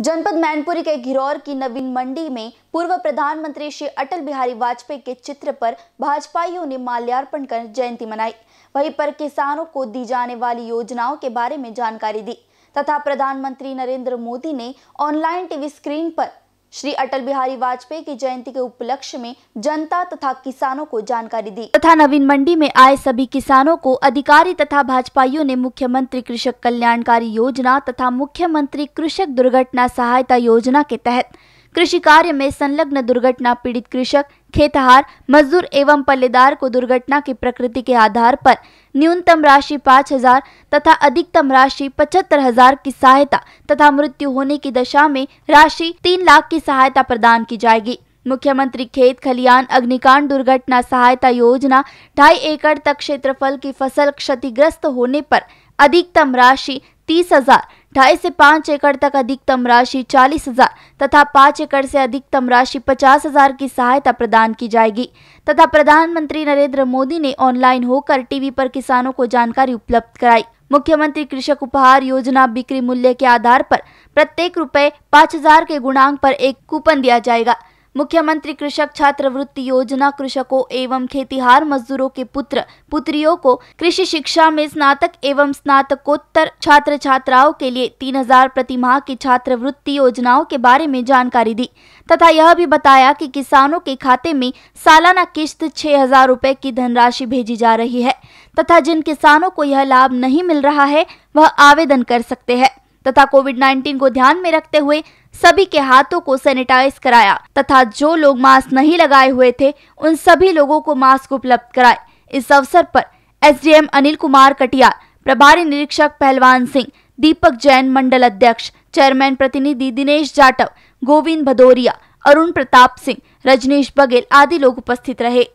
जनपद मैनपुरी के घिरौर की नवीन मंडी में पूर्व प्रधानमंत्री श्री अटल बिहारी वाजपेयी के चित्र पर भाजपाइयों ने माल्यार्पण कर जयंती मनाई वहीं पर किसानों को दी जाने वाली योजनाओं के बारे में जानकारी दी तथा प्रधानमंत्री नरेंद्र मोदी ने ऑनलाइन टीवी स्क्रीन पर श्री अटल बिहारी वाजपेयी की जयंती के उपलक्ष्य में जनता तथा किसानों को जानकारी दी तथा नवीन मंडी में आए सभी किसानों को अधिकारी तथा भाजपाइयों ने मुख्यमंत्री कृषक कल्याणकारी योजना तथा मुख्यमंत्री कृषक दुर्घटना सहायता योजना के तहत कृषि कार्य में संलग्न दुर्घटना पीड़ित कृषक खेतहार मजदूर एवं पल्लेदार को दुर्घटना की प्रकृति के आधार पर न्यूनतम राशि पाँच हजार तथा अधिकतम राशि पचहत्तर हजार की सहायता तथा मृत्यु होने की दशा में राशि तीन लाख की सहायता प्रदान की जाएगी मुख्यमंत्री खेत खलियान अग्निकांड दुर्घटना सहायता योजना ढाई एकड़ तक क्षेत्रफल की फसल क्षतिग्रस्त होने पर अधिकतम राशि तीस हजार ढाई से पाँच एकड़ तक अधिकतम राशि चालीस हजार तथा पाँच एकड़ से अधिकतम राशि पचास हजार की सहायता प्रदान की जाएगी तथा प्रधानमंत्री नरेंद्र मोदी ने ऑनलाइन होकर टीवी पर किसानों को जानकारी उपलब्ध कराई मुख्यमंत्री कृषक उपहार योजना बिक्री मूल्य के आधार पर प्रत्येक रुपए पाँच हजार के गुणांक पर एक कूपन दिया जाएगा मुख्यमंत्री कृषक छात्रवृत्ति योजना कृषकों एवं खेतीहार मजदूरों के पुत्र पुत्रियों को कृषि शिक्षा में स्नातक एवं स्नातकोत्तर छात्र छात्राओं के लिए तीन हजार प्रति माह की छात्रवृत्ति योजनाओं के बारे में जानकारी दी तथा यह भी बताया कि किसानों के खाते में सालाना किस्त छह हजार रूपए की धनराशि भेजी जा रही है तथा जिन किसानों को यह लाभ नहीं मिल रहा है वह आवेदन कर सकते हैं तथा कोविड 19 को ध्यान में रखते हुए सभी के हाथों को सैनिटाइज कराया तथा जो लोग मास्क नहीं लगाए हुए थे उन सभी लोगों को मास्क उपलब्ध कराए इस अवसर पर एसडीएम अनिल कुमार कटियार प्रभारी निरीक्षक पहलवान सिंह दीपक जैन मंडल अध्यक्ष चेयरमैन प्रतिनिधि दिनेश जाटव गोविंद भदौरिया अरुण प्रताप सिंह रजनीश बघेल आदि लोग उपस्थित रहे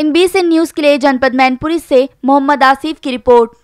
इन बीस न्यूज के लिए जनपद मैनपुरी से मोहम्मद आसिफ की रिपोर्ट